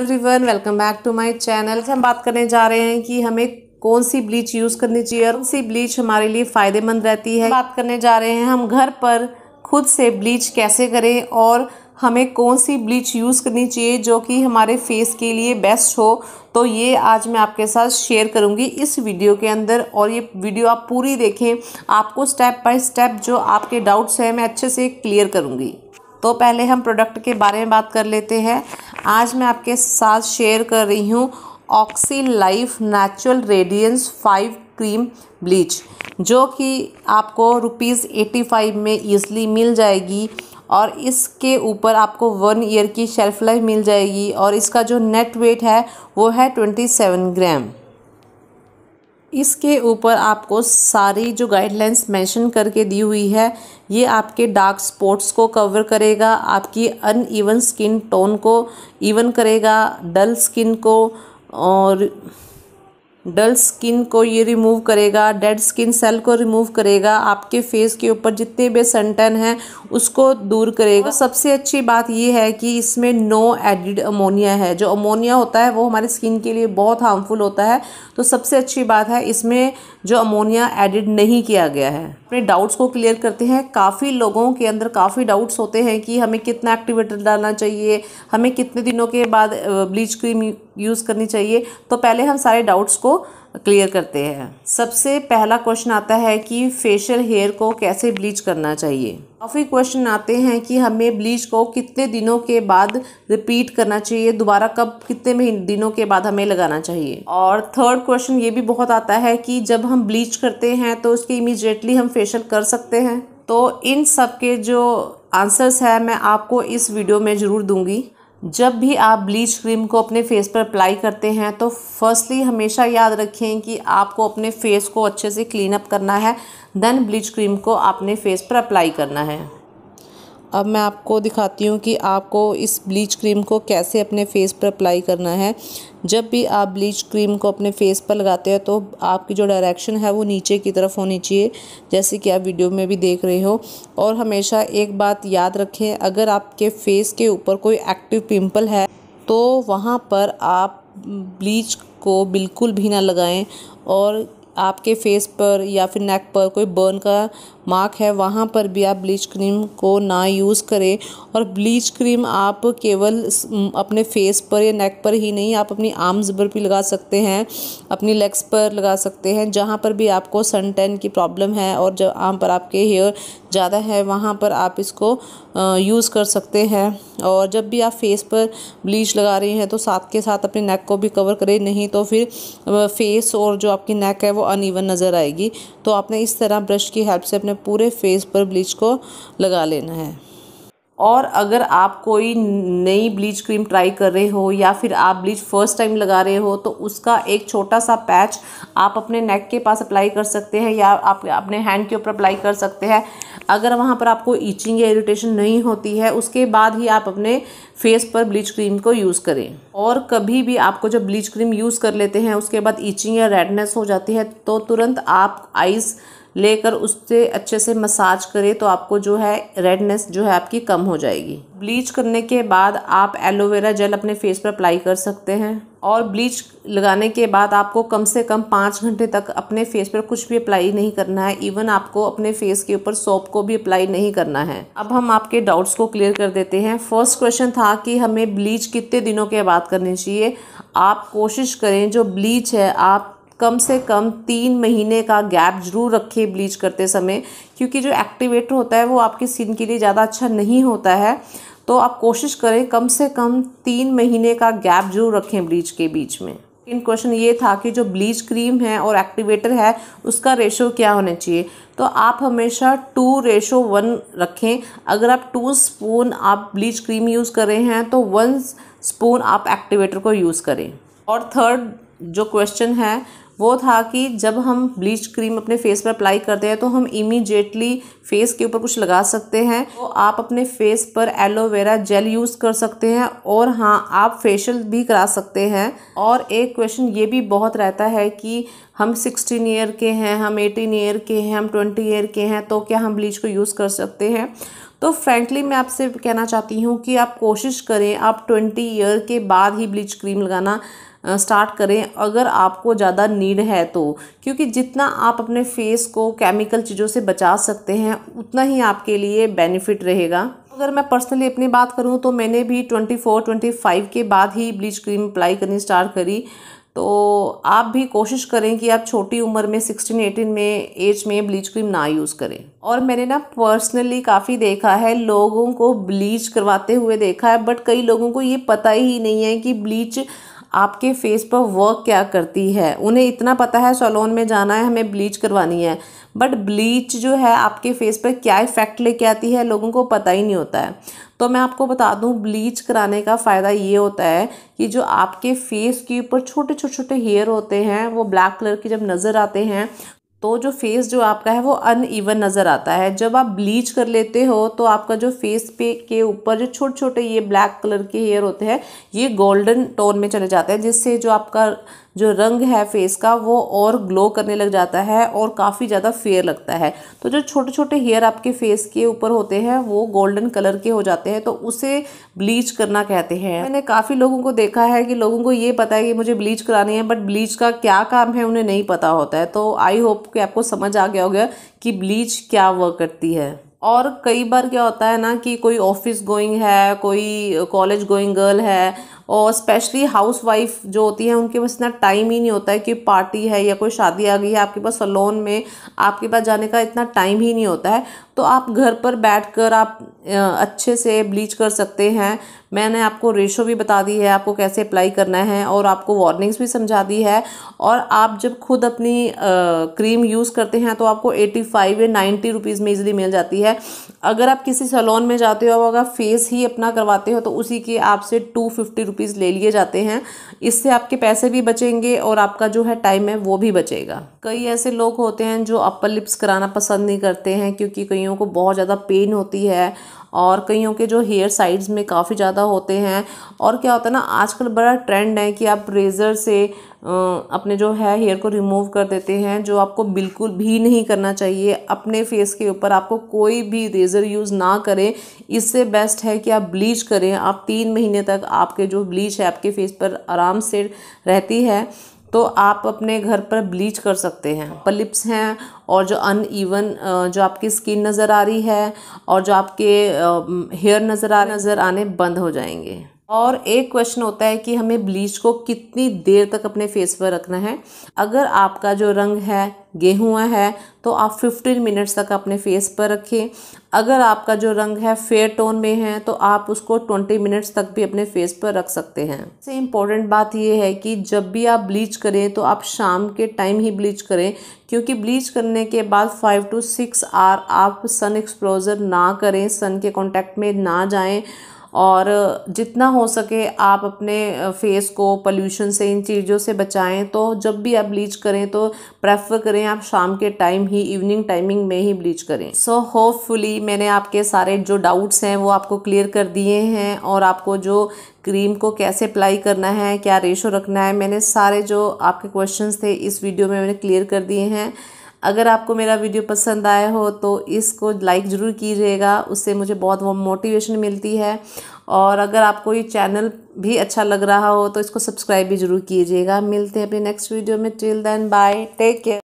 everyone welcome back to my channel हम बात करने जा रहे हैं कि हमें कौन सी ब्लीच यूज़ करनी चाहिए और कौन सी ब्लीच हमारे लिए फ़ायदेमंद रहती है बात करने जा रहे हैं हम घर पर खुद से ब्लीच कैसे करें और हमें कौन सी ब्लीच यूज़ करनी चाहिए जो कि हमारे फेस के लिए बेस्ट हो तो ये आज मैं आपके साथ शेयर करूंगी इस वीडियो के अंदर और ये वीडियो आप पूरी देखें आपको स्टेप बाय स्टेप जो आपके डाउट्स हैं मैं अच्छे से क्लियर करूंगी तो पहले हम प्रोडक्ट के बारे में बात कर लेते हैं आज मैं आपके साथ शेयर कर रही हूँ Oxylife natural radiance five cream bleach जो कि आपको रुपीज़ एटी फाइव में ईज़िली मिल जाएगी और इसके ऊपर आपको वन ईयर की शेल्फ़ लाइफ मिल जाएगी और इसका जो नेट वेट है वो है ट्वेंटी सेवन ग्राम इसके ऊपर आपको सारी जो गाइडलाइंस मेंशन करके दी हुई है ये आपके डार्क स्पॉट्स को कवर करेगा आपकी अनइवन स्किन टोन को इवन करेगा डल स्किन को और डल स्किन को ये रिमूव करेगा डेड स्किन सेल को रिमूव करेगा आपके फेस के ऊपर जितने भी सनटन हैं उसको दूर करेगा सबसे अच्छी बात ये है कि इसमें नो एडिड अमोनिया है जो अमोनिया होता है वो हमारे स्किन के लिए बहुत हार्मफुल होता है तो सबसे अच्छी बात है इसमें जो अमोनिया एडिड नहीं किया गया है अपने डाउट्स को क्लियर करते हैं काफ़ी लोगों के अंदर काफ़ी डाउट्स होते हैं कि हमें कितना एक्टिवेटर डालना चाहिए हमें कितने दिनों के बाद ब्लीच क्रीम यूज़ करनी चाहिए तो पहले हम सारे डाउट्स को क्लियर करते हैं सबसे पहला क्वेश्चन आता है कि फेशियल हेयर को कैसे ब्लीच करना चाहिए काफ़ी क्वेश्चन आते हैं कि हमें ब्लीच को कितने दिनों के बाद रिपीट करना चाहिए दोबारा कब कितने महीने दिनों के बाद हमें लगाना चाहिए और थर्ड क्वेश्चन ये भी बहुत आता है कि जब हम ब्लीच करते हैं तो उसके इमीजिएटली हम फेशियल कर सकते हैं तो इन सब के जो आंसर्स हैं मैं आपको इस वीडियो में ज़रूर दूंगी जब भी आप ब्लीच क्रीम को अपने फेस पर अप्लाई करते हैं तो फर्स्टली हमेशा याद रखें कि आपको अपने फेस को अच्छे से क्लीन अप करना है देन ब्लीच क्रीम को अपने फेस पर अप्लाई करना है अब मैं आपको दिखाती हूँ कि आपको इस ब्लीच क्रीम को कैसे अपने फेस पर अप्लाई करना है जब भी आप ब्लीच क्रीम को अपने फेस पर लगाते हैं तो आपकी जो डायरेक्शन है वो नीचे की तरफ होनी चाहिए जैसे कि आप वीडियो में भी देख रहे हो और हमेशा एक बात याद रखें अगर आपके फेस के ऊपर कोई एक्टिव पिम्पल है तो वहाँ पर आप ब्लीच को बिल्कुल भी ना लगाएँ और आपके फेस पर या फिर नेक पर कोई बर्न का मार्क है वहाँ पर भी आप ब्लीच क्रीम को ना यूज़ करें और ब्लीच क्रीम आप केवल अपने फेस पर या नेक पर ही नहीं आप अपनी आर्म्स पर भी लगा सकते हैं अपनी लेग्स पर लगा सकते हैं जहाँ पर भी आपको सन टैन की प्रॉब्लम है और जब आम पर आपके हेयर ज़्यादा है वहाँ पर आप इसको यूज़ कर सकते हैं और जब भी आप फेस पर ब्लीच लगा रही हैं तो साथ के साथ अपने नेक को भी कवर करें नहीं तो फिर फेस और जो आपकी नेक है वो अनइवन नज़र आएगी तो आपने इस तरह ब्रश की हेल्प से अपने पूरे फेस पर ब्लीच को लगा लेना है और अगर आप कोई नई ब्लीच क्रीम ट्राई कर रहे हो या फिर आप ब्लीच फर्स्ट टाइम लगा रहे हो तो उसका एक छोटा सा पैच आप अपने नेक के पास अप्लाई कर सकते हैं या आप अपने हैंड के ऊपर अप्लाई कर सकते हैं अगर वहाँ पर आपको ईचिंग या इरिटेशन नहीं होती है उसके बाद ही आप अपने फेस पर ब्लीच क्रीम को यूज़ करें और कभी भी आपको जब ब्लीच क्रीम यूज़ कर लेते हैं उसके बाद ईचिंग या रेडनेस हो जाती है तो तुरंत आप आइज़ लेकर उससे अच्छे से मसाज करें तो आपको जो है रेडनेस जो है आपकी कम हो जाएगी ब्लीच करने के बाद आप एलोवेरा जेल अपने फेस पर अप्लाई कर सकते हैं और ब्लीच लगाने के बाद आपको कम से कम पाँच घंटे तक अपने फेस पर कुछ भी अप्लाई नहीं करना है इवन आपको अपने फेस के ऊपर सोप को भी अप्लाई नहीं करना है अब हम आपके डाउट्स को क्लियर कर देते हैं फर्स्ट क्वेश्चन था कि हमें ब्लीच कितने दिनों के बाद करनी चाहिए आप कोशिश करें जो ब्लीच है आप कम से कम तीन महीने का गैप जरूर रखें ब्लीच करते समय क्योंकि जो एक्टिवेटर होता है वो आपकी स्किन के लिए ज़्यादा अच्छा नहीं होता है तो आप कोशिश करें कम से कम तीन महीने का गैप जरूर रखें ब्लीच के बीच में इन क्वेश्चन ये था कि जो ब्लीच क्रीम है और एक्टिवेटर है उसका रेशो क्या होना चाहिए तो आप हमेशा टू रेशो वन रखें अगर आप टू स्पून आप ब्लीच क्रीम यूज़ कर रहे हैं तो वन स्पून आप एक्टिवेटर को यूज़ करें और थर्ड जो क्वेश्चन है वो था कि जब हम ब्लीच क्रीम अपने फेस पर अप्लाई करते हैं तो हम इमीडिएटली फेस के ऊपर कुछ लगा सकते हैं तो आप अपने फेस पर एलोवेरा जेल यूज़ कर सकते हैं और हाँ आप फेशियल भी करा सकते हैं और एक क्वेश्चन ये भी बहुत रहता है कि हम सिक्सटीन ईयर के हैं हम एटीन ईयर के हैं हम ट्वेंटी ईयर के हैं तो क्या हम ब्लीच को यूज़ कर सकते हैं तो फ्रेंकली मैं आपसे कहना चाहती हूँ कि आप कोशिश करें आप ट्वेंटी ईयर के बाद ही ब्लीच क्रीम लगाना स्टार्ट करें अगर आपको ज़्यादा नीड है तो क्योंकि जितना आप अपने फेस को केमिकल चीज़ों से बचा सकते हैं उतना ही आपके लिए बेनिफिट रहेगा अगर मैं पर्सनली अपनी बात करूं तो मैंने भी 24, 25 के बाद ही ब्लीच क्रीम अप्लाई करनी स्टार्ट करी तो आप भी कोशिश करें कि आप छोटी उम्र में सिक्सटीन एटीन में एज में ब्लीच क्रीम ना यूज़ करें और मैंने ना पर्सनली काफ़ी देखा है लोगों को ब्लीच करवाते हुए देखा है बट कई लोगों को ये पता ही नहीं है कि ब्लीच आपके फेस पर वर्क क्या करती है उन्हें इतना पता है सलोन में जाना है हमें ब्लीच करवानी है बट ब्लीच जो है आपके फेस पर क्या इफ़ेक्ट लेके आती है लोगों को पता ही नहीं होता है तो मैं आपको बता दूं ब्लीच कराने का फ़ायदा ये होता है कि जो आपके फेस के ऊपर छोटे छोटे छोटे हेयर होते हैं वो ब्लैक कलर के जब नज़र आते हैं तो जो फेस जो आपका है वो अनइवन नज़र आता है जब आप ब्लीच कर लेते हो तो आपका जो फेस पे के ऊपर जो छोटे छोटे ये ब्लैक कलर के हेयर होते हैं ये गोल्डन टोन में चले जाते हैं जिससे जो आपका जो रंग है फेस का वो और ग्लो करने लग जाता है और काफ़ी ज़्यादा फेयर लगता है तो जो छोटे छोटे हेयर आपके फेस के ऊपर होते हैं वो गोल्डन कलर के हो जाते हैं तो उसे ब्लीच करना कहते हैं मैंने काफ़ी लोगों को देखा है कि लोगों को ये पता है कि मुझे ब्लीच करानी है बट ब्लीच का क्या काम है उन्हें नहीं पता होता है तो आई होप कि आपको समझ आ गया होगा कि ब्लीच क्या वर्क करती है और कई बार क्या होता है ना कि कोई ऑफिस गोइंग है कोई कॉलेज गोइंग गर्ल है और स्पेशली हाउस वाइफ जो होती है उनके पास इतना टाइम ही नहीं होता है कि पार्टी है या कोई शादी आ गई है आपके पास सलोन में आपके पास जाने का इतना टाइम ही नहीं होता है तो आप घर पर बैठ कर आप अच्छे से ब्लीच कर सकते हैं मैंने आपको रेशो भी बता दी है आपको कैसे अप्लाई करना है और आपको वार्निंग्स भी समझा दी है और आप जब खुद अपनी आ, क्रीम यूज़ करते हैं तो आपको एटी फाइव या नाइन्टी रुपीज़ में इजीली मिल जाती है अगर आप किसी सलोन में जाते हो अगर फेस ही अपना करवाते हो तो उसी के आपसे टू फिफ्टी रुपीज़ ले लिए जाते हैं इससे आपके पैसे भी बचेंगे और आपका जो है टाइम है वो भी बचेगा कई ऐसे लोग होते हैं जो अपर लिप्स कराना पसंद नहीं करते हैं क्योंकि कईयों को बहुत ज़्यादा पेन होती है और कईयों के जो हेयर साइड्स में काफ़ी ज़्यादा होते हैं और क्या होता है ना आजकल बड़ा ट्रेंड है कि आप रेज़र से अपने जो है हेयर को रिमूव कर देते हैं जो आपको बिल्कुल भी नहीं करना चाहिए अपने फेस के ऊपर आपको कोई भी रेज़र यूज़ ना करें इससे बेस्ट है कि आप ब्लीच करें आप तीन महीने तक आपके जो ब्लीच है आपके फेस पर आराम से रहती है तो आप अपने घर पर ब्लीच कर सकते हैं पलिप्स हैं और जो अन ईवन जो आपकी स्किन नज़र आ रही है और जो आपके हेयर नज़र आ नज़र आने बंद हो जाएंगे और एक क्वेश्चन होता है कि हमें ब्लीच को कितनी देर तक अपने फेस पर रखना है अगर आपका जो रंग है गेहूँ है तो आप 15 मिनट्स तक अपने फेस पर रखें अगर आपका जो रंग है फेयर टोन में है तो आप उसको 20 मिनट्स तक भी अपने फेस पर रख सकते हैं सबसे इम्पॉर्टेंट बात यह है कि जब भी आप ब्लीच करें तो आप शाम के टाइम ही ब्लीच करें क्योंकि ब्लीच करने के बाद फाइव टू सिक्स आर आप सन एक्सप्लोजर ना करें सन के कॉन्टैक्ट में ना जाएँ और जितना हो सके आप अपने फेस को पोल्यूशन से इन चीज़ों से बचाएं तो जब भी आप ब्लीच करें तो प्रेफर करें आप शाम के टाइम ही इवनिंग टाइमिंग में ही ब्लीच करें सो so, होपफुली मैंने आपके सारे जो डाउट्स हैं वो आपको क्लियर कर दिए हैं और आपको जो क्रीम को कैसे अप्लाई करना है क्या रेशो रखना है मैंने सारे जो आपके क्वेश्चंस थे इस वीडियो में मैंने क्लियर कर दिए हैं अगर आपको मेरा वीडियो पसंद आया हो तो इसको लाइक ज़रूर कीजिएगा उससे मुझे बहुत मोटिवेशन मिलती है और अगर आपको ये चैनल भी अच्छा लग रहा हो तो इसको सब्सक्राइब भी ज़रूर कीजिएगा मिलते हैं अपने नेक्स्ट वीडियो में till then bye take care